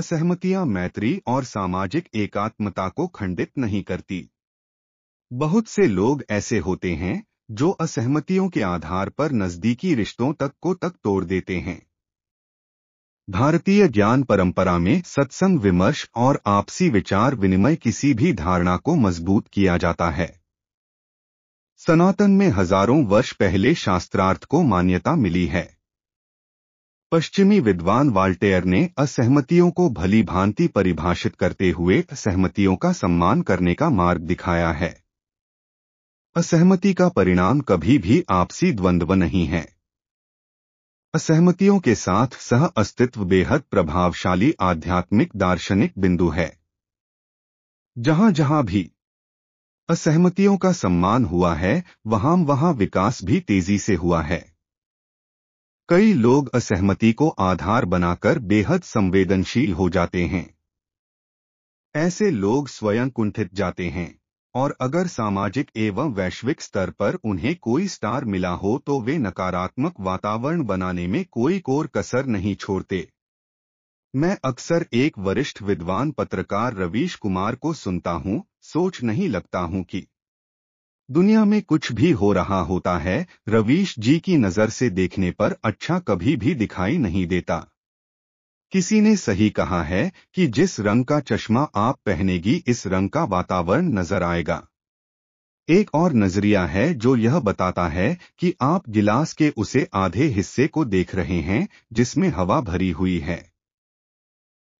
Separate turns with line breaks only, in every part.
असहमतियां मैत्री और सामाजिक एकात्मता को खंडित नहीं करती बहुत से लोग ऐसे होते हैं जो असहमतियों के आधार पर नजदीकी रिश्तों तक को तक तोड़ देते हैं भारतीय ज्ञान परंपरा में सत्संग विमर्श और आपसी विचार विनिमय किसी भी धारणा को मजबूत किया जाता है सनातन में हजारों वर्ष पहले शास्त्रार्थ को मान्यता मिली है पश्चिमी विद्वान वाल्टेयर ने असहमतियों को भली भांति परिभाषित करते हुए सहमतियों का सम्मान करने का मार्ग दिखाया है असहमति का परिणाम कभी भी आपसी द्वंद्व नहीं है असहमतियों के साथ सह अस्तित्व बेहद प्रभावशाली आध्यात्मिक दार्शनिक बिंदु है जहां जहां भी असहमतियों का सम्मान हुआ है वहां वहां विकास भी तेजी से हुआ है कई लोग असहमति को आधार बनाकर बेहद संवेदनशील हो जाते हैं ऐसे लोग स्वयं कुंठित जाते हैं और अगर सामाजिक एवं वैश्विक स्तर पर उन्हें कोई स्टार मिला हो तो वे नकारात्मक वातावरण बनाने में कोई कोर कसर नहीं छोड़ते मैं अक्सर एक वरिष्ठ विद्वान पत्रकार रवीश कुमार को सुनता हूं सोच नहीं लगता हूं कि दुनिया में कुछ भी हो रहा होता है रवीश जी की नज़र से देखने पर अच्छा कभी भी दिखाई नहीं देता किसी ने सही कहा है कि जिस रंग का चश्मा आप पहनेगी इस रंग का वातावरण नजर आएगा एक और नजरिया है जो यह बताता है कि आप गिलास के उसे आधे हिस्से को देख रहे हैं जिसमें हवा भरी हुई है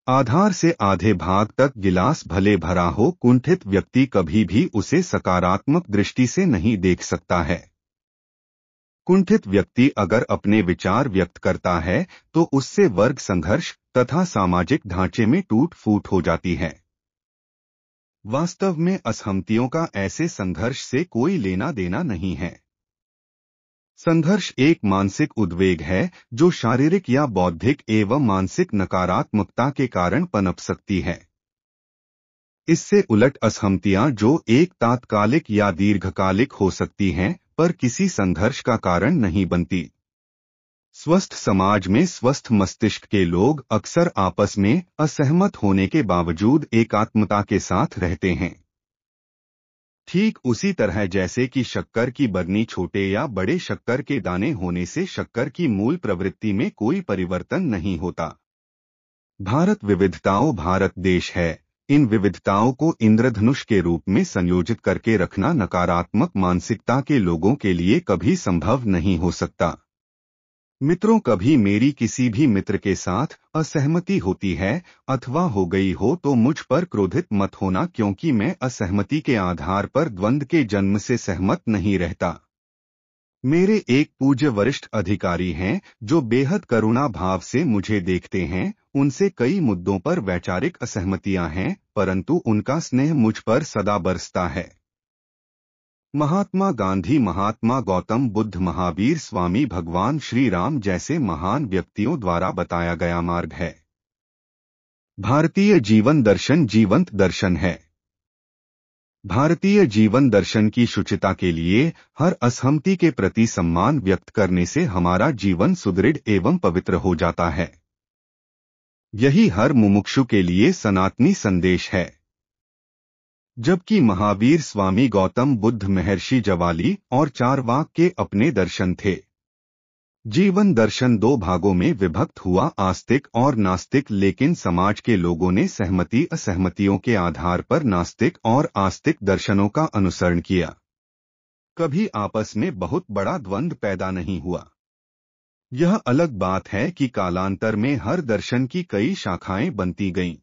आधार से आधे भाग तक गिलास भले भरा हो कुंठित व्यक्ति कभी भी उसे सकारात्मक दृष्टि से नहीं देख सकता है कुंठित व्यक्ति अगर अपने विचार व्यक्त करता है तो उससे वर्ग संघर्ष तथा सामाजिक ढांचे में टूट फूट हो जाती है वास्तव में असहमतियों का ऐसे संघर्ष से कोई लेना देना नहीं है संघर्ष एक मानसिक उद्वेग है जो शारीरिक या बौद्धिक एवं मानसिक नकारात्मकता के कारण पनप सकती है इससे उलट असहमतियां जो एक तात्कालिक या दीर्घकालिक हो सकती हैं पर किसी संघर्ष का कारण नहीं बनती स्वस्थ समाज में स्वस्थ मस्तिष्क के लोग अक्सर आपस में असहमत होने के बावजूद एकात्मता के साथ रहते हैं ठीक उसी तरह जैसे कि शक्कर की बरनी छोटे या बड़े शक्कर के दाने होने से शक्कर की मूल प्रवृत्ति में कोई परिवर्तन नहीं होता भारत विविधताओं भारत देश है इन विविधताओं को इंद्रधनुष के रूप में संयोजित करके रखना नकारात्मक मानसिकता के लोगों के लिए कभी संभव नहीं हो सकता मित्रों कभी मेरी किसी भी मित्र के साथ असहमति होती है अथवा हो गई हो तो मुझ पर क्रोधित मत होना क्योंकि मैं असहमति के आधार पर द्वंद के जन्म से सहमत नहीं रहता मेरे एक पूज्य वरिष्ठ अधिकारी हैं जो बेहद करुणा भाव से मुझे देखते हैं उनसे कई मुद्दों पर वैचारिक असहमतियां हैं परंतु उनका स्नेह मुझ पर सदा बरसता है महात्मा गांधी महात्मा गौतम बुद्ध महावीर स्वामी भगवान श्री राम जैसे महान व्यक्तियों द्वारा बताया गया मार्ग है भारतीय जीवन दर्शन जीवंत दर्शन है भारतीय जीवन दर्शन की शुचिता के लिए हर असहमति के प्रति सम्मान व्यक्त करने से हमारा जीवन सुदृढ़ एवं पवित्र हो जाता है यही हर मुमुक्षु के लिए सनातनी संदेश है जबकि महावीर स्वामी गौतम बुद्ध महर्षि जवाली और चारवाक के अपने दर्शन थे जीवन दर्शन दो भागों में विभक्त हुआ आस्तिक और नास्तिक लेकिन समाज के लोगों ने सहमति असहमतियों के आधार पर नास्तिक और आस्तिक दर्शनों का अनुसरण किया कभी आपस में बहुत बड़ा द्वंद्व पैदा नहीं हुआ यह अलग बात है कि कालांतर में हर दर्शन की कई शाखाएं बनती गईं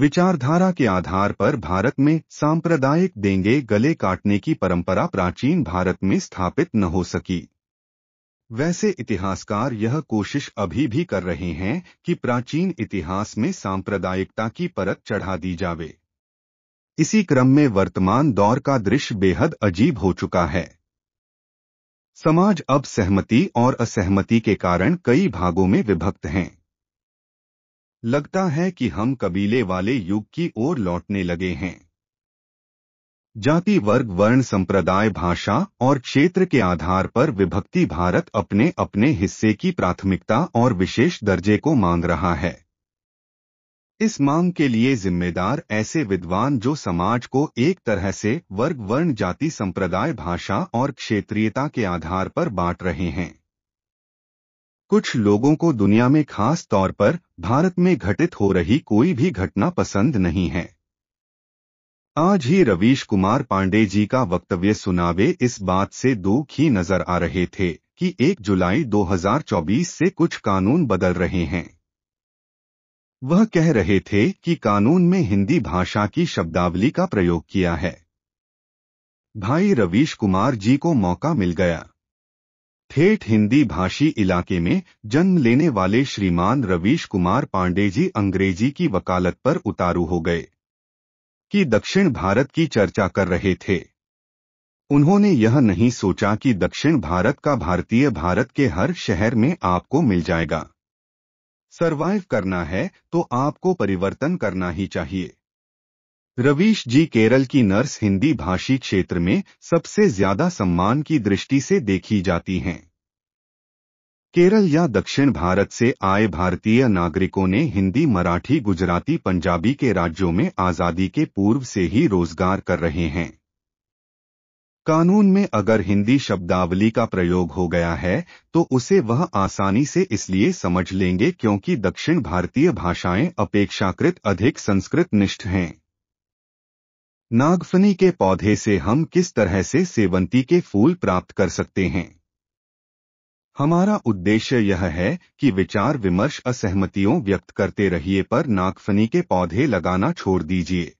विचारधारा के आधार पर भारत में सांप्रदायिक देंगे गले काटने की परंपरा प्राचीन भारत में स्थापित न हो सकी वैसे इतिहासकार यह कोशिश अभी भी कर रहे हैं कि प्राचीन इतिहास में सांप्रदायिकता की परत चढ़ा दी जावे इसी क्रम में वर्तमान दौर का दृश्य बेहद अजीब हो चुका है समाज अब सहमति और असहमति के कारण कई भागों में विभक्त हैं लगता है कि हम कबीले वाले युग की ओर लौटने लगे हैं जाति वर्ग वर्ण संप्रदाय भाषा और क्षेत्र के आधार पर विभक्ति भारत अपने अपने हिस्से की प्राथमिकता और विशेष दर्जे को मांग रहा है इस मांग के लिए जिम्मेदार ऐसे विद्वान जो समाज को एक तरह से वर्ग वर्ण जाति संप्रदाय भाषा और क्षेत्रीयता के आधार पर बांट रहे हैं कुछ लोगों को दुनिया में खास तौर पर भारत में घटित हो रही कोई भी घटना पसंद नहीं है आज ही रवीश कुमार पांडे जी का वक्तव्य सुनावे इस बात से दुख ही नजर आ रहे थे कि 1 जुलाई 2024 से कुछ कानून बदल रहे हैं वह कह रहे थे कि कानून में हिंदी भाषा की शब्दावली का प्रयोग किया है भाई रवीश कुमार जी को मौका मिल गया ठेठ हिंदी भाषी इलाके में जन्म लेने वाले श्रीमान रवीश कुमार पांडे जी अंग्रेजी की वकालत पर उतारू हो गए कि दक्षिण भारत की चर्चा कर रहे थे उन्होंने यह नहीं सोचा कि दक्षिण भारत का भारतीय भारत के हर शहर में आपको मिल जाएगा सरवाइव करना है तो आपको परिवर्तन करना ही चाहिए रवीश जी केरल की नर्स हिंदी भाषी क्षेत्र में सबसे ज्यादा सम्मान की दृष्टि से देखी जाती हैं केरल या दक्षिण भारत से आए भारतीय नागरिकों ने हिंदी मराठी गुजराती पंजाबी के राज्यों में आज़ादी के पूर्व से ही रोजगार कर रहे हैं कानून में अगर हिंदी शब्दावली का प्रयोग हो गया है तो उसे वह आसानी से इसलिए समझ लेंगे क्योंकि दक्षिण भारतीय भाषाएं अपेक्षाकृत अधिक संस्कृत निष्ठ हैं नागफनी के पौधे से हम किस तरह से सेवंती के फूल प्राप्त कर सकते हैं हमारा उद्देश्य यह है कि विचार विमर्श असहमतियों व्यक्त करते रहिए पर नागफनी के पौधे लगाना छोड़ दीजिए